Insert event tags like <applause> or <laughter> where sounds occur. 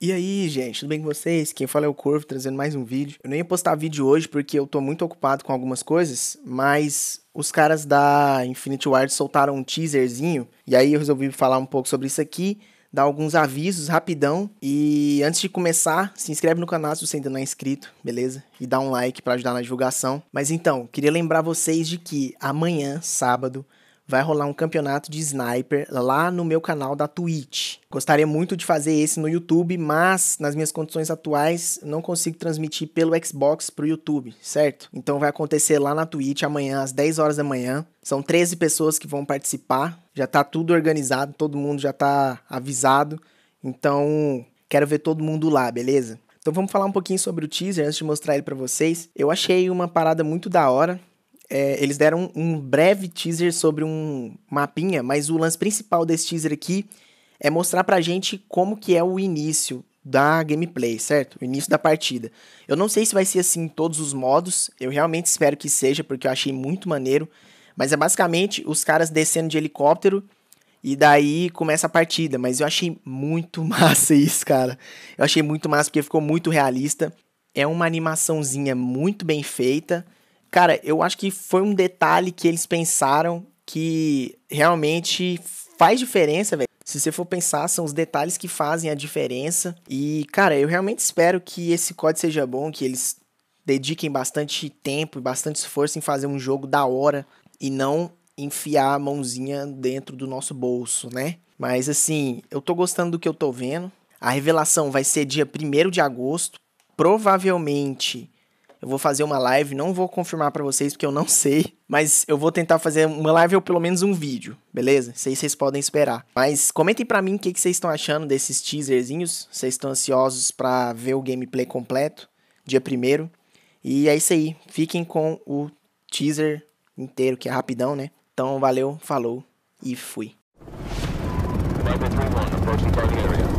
E aí, gente, tudo bem com vocês? Quem fala é o Corvo, trazendo mais um vídeo. Eu nem ia postar vídeo hoje porque eu tô muito ocupado com algumas coisas, mas os caras da Infinity Ward soltaram um teaserzinho e aí eu resolvi falar um pouco sobre isso aqui, dar alguns avisos rapidão e antes de começar, se inscreve no canal se você ainda não é inscrito, beleza? E dá um like para ajudar na divulgação. Mas então, queria lembrar vocês de que amanhã, sábado, vai rolar um campeonato de sniper lá no meu canal da Twitch. Gostaria muito de fazer esse no YouTube, mas nas minhas condições atuais não consigo transmitir pelo Xbox pro YouTube, certo? Então vai acontecer lá na Twitch amanhã às 10 horas da manhã. São 13 pessoas que vão participar. Já tá tudo organizado, todo mundo já tá avisado. Então, quero ver todo mundo lá, beleza? Então vamos falar um pouquinho sobre o teaser antes de mostrar ele para vocês. Eu achei uma parada muito da hora é, eles deram um breve teaser sobre um mapinha, mas o lance principal desse teaser aqui é mostrar pra gente como que é o início da gameplay, certo? O início da partida. Eu não sei se vai ser assim em todos os modos, eu realmente espero que seja, porque eu achei muito maneiro. Mas é basicamente os caras descendo de helicóptero e daí começa a partida. Mas eu achei muito <laughs> massa isso, cara. Eu achei muito massa porque ficou muito realista. É uma animaçãozinha muito bem feita. Cara, eu acho que foi um detalhe que eles pensaram que realmente faz diferença, velho. Se você for pensar, são os detalhes que fazem a diferença. E, cara, eu realmente espero que esse código seja bom, que eles dediquem bastante tempo e bastante esforço em fazer um jogo da hora e não enfiar a mãozinha dentro do nosso bolso, né? Mas assim, eu tô gostando do que eu tô vendo. A revelação vai ser dia 1 de agosto. Provavelmente eu vou fazer uma live, não vou confirmar para vocês porque eu não sei, mas eu vou tentar fazer uma live ou pelo menos um vídeo, beleza? Sei vocês podem esperar. Mas comentem para mim o que, vocês estão achando desses teaserzinhos. Vocês estão ansiosos para ver o gameplay completo, dia primeiro. E é isso aí. Fiquem com o teaser inteiro, que é rapidão, né? Então valeu, falou e fui. 3-1, approaching target area.